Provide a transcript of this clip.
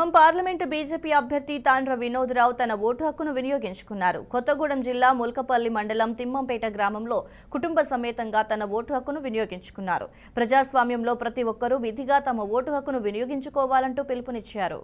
Khammam parliament BJP అభ్యర్థి తాండ్ర వినోద్రావు తన vote హక్కును వినియోగించుకున్నారు కొత్తగూడెం జిల్లా ములకపల్లి మండలం తిమ్మంపేట గ్రామంలో కుటుంబ సమేతంగా తన ఓటు హక్కును వినియోగించుకున్నారు ప్రజాస్వామ్యంలో ప్రతి ఒక్కరూ విధిగా తమ ఓటు హక్కును వినియోగించుకోవాలంటూ పిలుపునిచ్చారు